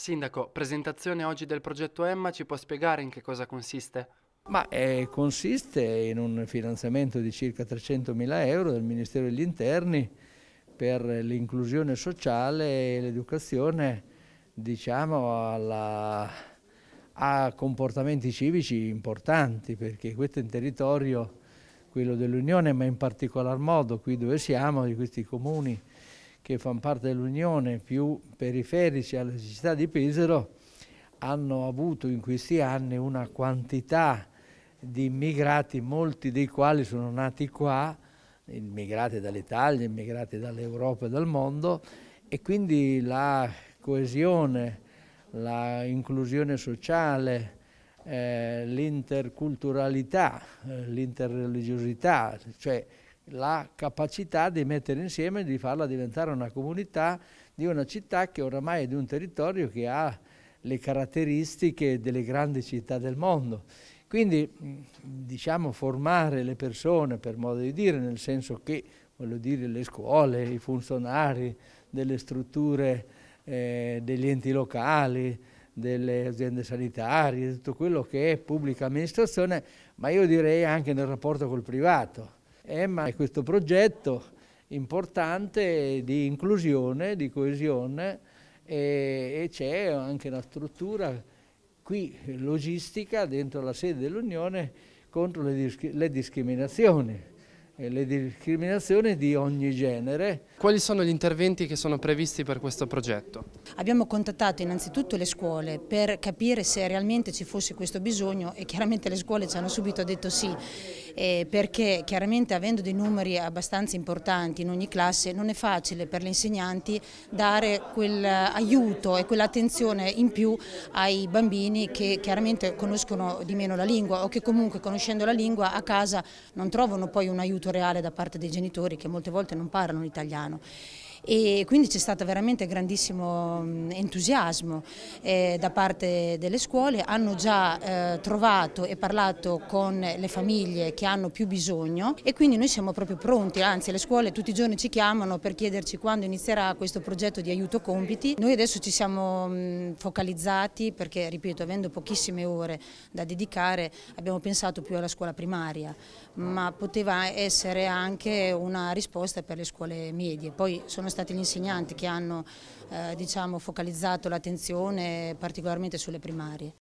Sindaco, presentazione oggi del progetto Emma, ci può spiegare in che cosa consiste? Ma, eh, consiste in un finanziamento di circa 300.000 euro del Ministero degli Interni per l'inclusione sociale e l'educazione diciamo, alla, a comportamenti civici importanti perché questo è un territorio, quello dell'Unione, ma in particolar modo qui dove siamo, di questi comuni che fanno parte dell'Unione, più periferici alla città di Pesaro, hanno avuto in questi anni una quantità di immigrati, molti dei quali sono nati qua, immigrati dall'Italia, immigrati dall'Europa e dal mondo, e quindi la coesione, l'inclusione sociale, eh, l'interculturalità, eh, l'interreligiosità, cioè la capacità di mettere insieme, di farla diventare una comunità di una città che oramai è di un territorio che ha le caratteristiche delle grandi città del mondo. Quindi diciamo formare le persone per modo di dire, nel senso che voglio dire le scuole, i funzionari delle strutture eh, degli enti locali, delle aziende sanitarie, tutto quello che è pubblica amministrazione, ma io direi anche nel rapporto col privato EMMA è questo progetto importante di inclusione, di coesione e, e c'è anche una struttura qui logistica dentro la sede dell'Unione contro le, disc le discriminazioni le discriminazioni di ogni genere. Quali sono gli interventi che sono previsti per questo progetto? Abbiamo contattato innanzitutto le scuole per capire se realmente ci fosse questo bisogno e chiaramente le scuole ci hanno subito detto sì, eh, perché chiaramente avendo dei numeri abbastanza importanti in ogni classe non è facile per le insegnanti dare quell'aiuto e quell'attenzione in più ai bambini che chiaramente conoscono di meno la lingua o che comunque conoscendo la lingua a casa non trovano poi un aiuto reale da parte dei genitori che molte volte non parlano l'italiano e quindi c'è stato veramente grandissimo mm, entusiasmo eh, da parte delle scuole, hanno già eh, trovato e parlato con le famiglie che hanno più bisogno e quindi noi siamo proprio pronti, anzi le scuole tutti i giorni ci chiamano per chiederci quando inizierà questo progetto di aiuto compiti. Noi adesso ci siamo mh, mm, focalizzati perché, ripeto, avendo pochissime ore da dedicare abbiamo pensato più alla scuola primaria, ma poteva essere anche una risposta per le scuole medie. Poi sono stati gli insegnanti che hanno eh, diciamo, focalizzato l'attenzione particolarmente sulle primarie.